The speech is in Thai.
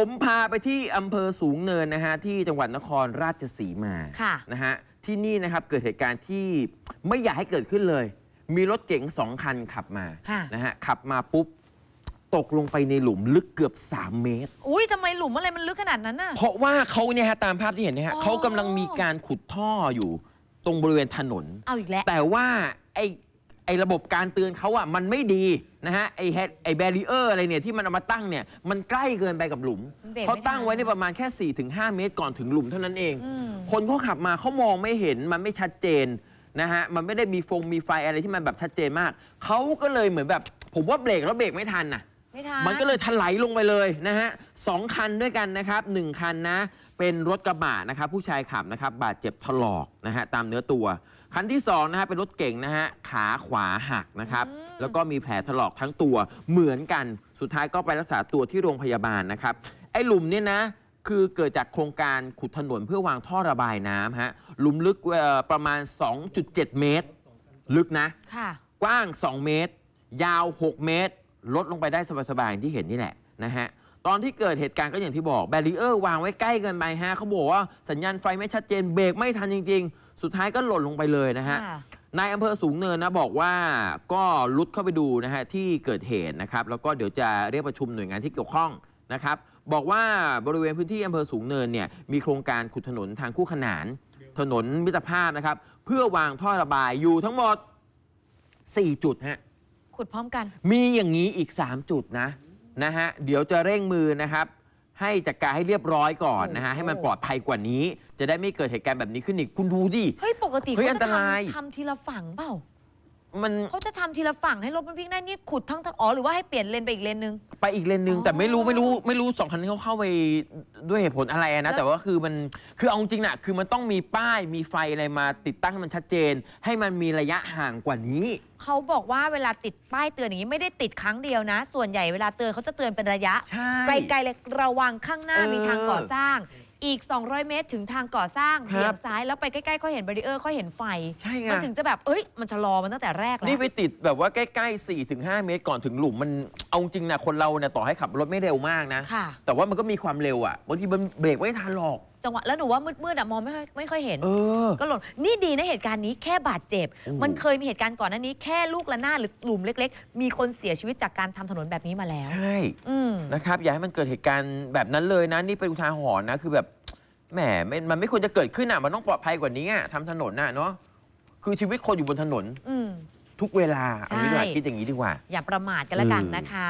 ผมพาไปที่อำเภอสูงเนินนะฮะ ที่จังหวัดนครราชสีมา ค่ะนะฮะที่นี่นะครับ เกิดเหตุการณ์ที่ไม่อยากให้เกิดขึ้นเลย มีรถเก๋งสองคันขับมาะนะฮะ ขับมาปุ๊บ ตกลงไปในหลุมลึกเกือบ 3 เมตร อุ้ยทำไมหลุมอะไรมันลึกขนาดนั้นน่ะ เพราะว่าเขาเนี่ยฮะตามภาพที่เห็นนะฮะเขากำลังมีการขุดท่ออยู่ตรงบริเวณถนนเอาอีกแล้วแต่ว่าไอไอ้ระบบการเตือนเขาอ่ะมันไม่ดีนะฮะไอ้แฮไอ้แบรีเออร์อะไรเนี่ยที่มันเอามาตั้งเนี่ยมันใกล้เกินไปกับหลุมเขาตั้งไว้ในประมาณแค่4ี่ถึงหเมตรก่อนถึงหลุมเท่านั้นเอง คนเขาขับมาเขามองไม่เห็นมันไม่ชัดเจนนะฮะมันไม่ได้มีฟงมีไฟอะไรที่มันแบบชัดเจนมากเขาก็เลยเหมือนแบบผมว่าเบรกแล้วเบรกไม่ทันน่ะมันก็เลยถลายลงไปเลยนะฮะสองคันด้วยกันนะครับหนึ่งคันนะเป็นรถกระบะนะครับผู้ชายขับนะครับบาดเจ็บถลอกนะฮะตามเนื้อตัวคันที่2นะฮะเป็นรถเก่งนะฮะขาขวาหักนะครับแล้วก็มีแผลถลอกทั้งตัวเหมือนกันสุดท้ายก็ไปรักษาตัวที่โรงพยาบาลนะครับไอ้หลุมเนี่ยนะ คือเกิดจากโครงการขุดถนนเพื่อวางท่อระบายน้ำฮะหลุมลึกประมาณ 2.7 เมตรลึกนะะกว้าง 2 เมตร ยาว 6 เมตร ลดลงไปได้สบาย ๆ อย่างที่เห็นนี่แหละนะฮะตอนที่เกิดเหตุการณ์ก็อย่างที่บอกแบรีเออร์วางไว้ใกล้เกินไปฮะเขาบอกว่าสัญญาณไฟไม่ชัดเจนเบรกไม่ทันจริงๆสุดท้ายก็หล่นลงไปเลยนะฮะ นายอำเภอสูงเนินนะบอกว่าก็ลุดเข้าไปดูนะฮะที่เกิดเหตุนะครับ แล้วก็เดี๋ยวจะเรียกประชุมหน่วยงานที่เกี่ยวข้องนะครับ บอกว่าบริเวณพื้นที่อำเภอสูงเนินเนี่ยมีโครงการขุดถนนทางคู่ขนานถนนมิตรภาพนะครับ เพื่อวางท่อระบายอยู่ทั้งหมด 4 จุดฮะขุดพร้อมกัน มีอย่างนี้อีก 3 จุดนะนะฮะเดี๋ยวจะเร่งมือนะครับให้จัดการให้เรียบร้อยก่อนนะฮะให้มันปลอดภัยกว่านี้ จะได้ไม่เกิดเหตุการณ์แบบนี้ขึ้นอีกคุณดูดิเฮ้ย ปกติเขาจะทำทำทีละฝั่งเปล่ามันเขาจะทำทีละฝั่งให้รถมันวิ่งได้นี่ขุดทั้งทั้งอ๋อหรือว่าให้เปลี่ยนเลนไปอีกเลนนึงไปอีกเลนนึงแต่ไม่รู้ไม่รู้ไม่รู้สองคันนี้เขาเข้าไปด้วยเหตุผลอะไรนะ แต่ว่าคือมันคือเอาจริงน่ะคือมันต้องมีป้ายมีไฟอะไรมาติดตั้งให้มันชัดเจน ให้มันมีระยะห่างกว่านี้เขาบอกว่าเวลาติดป้ายเตือนอย่างนี้ไม่ได้ติดครั้งเดียวนะ ส่วนใหญ่เวลาเตือนเขาจะเตือนเป็นระยะไกลๆเลยระวังข้างหน้ามีทางก่อสร้างอีก 200 เมตรถึงทางก่อสร้างเหยเบี่ยงซ้ายแล้วไปใกล้ๆก็เห็นบารีเออร์ก็เห็นไฟใช่ไงมันถึงจะแบบ เอ้ย มันชะลอมันตั้งแต่แรกแล้วนี่ไปติดแบบว่าใกล้ ๆ4ถึงาเมตรก่อนถึงหลุมมันเอาจริงนะ คนเราเนี่ยต่อให้ขับรถไม่เร็วมากนะค่ะแต่ว่ามันก็มีความเร็วอ่ะบางทีมันเบรกไม่ทันหรอก จังหวะแล้วหนูว่ามืดๆอ่ะมองไม่ค่อยไม่ค่อยเห็นออก็หล่นนี่ดีนะเหตุการณ์นี้แค่บาดเจ็บมันเคยมีเหตุการณ์ก่อนหน้านี้แค่ลูกระนาดหรือหลุมเล็ก ๆ มีคนเสียชีวิตจากการทำถนนแบบนี้มาแล้วใช่นะครับอย่าให้มันเกิดเหตุการณ์แบบนั้นเลยนะนี่เป็นอุทาหรณ์นะคือแบบแหมมันไม่ควรจะเกิดขึ้นอ่ะ มันต้องปลอดภัยกว่านี้อ่ะทำถนนน่ะเนาะ คือชีวิตคนอยู่บนถนนทุกเวลา อันนี้เราคิดอย่างนี้ดีกว่า อย่าประมาทกันแล้วกันนะคะ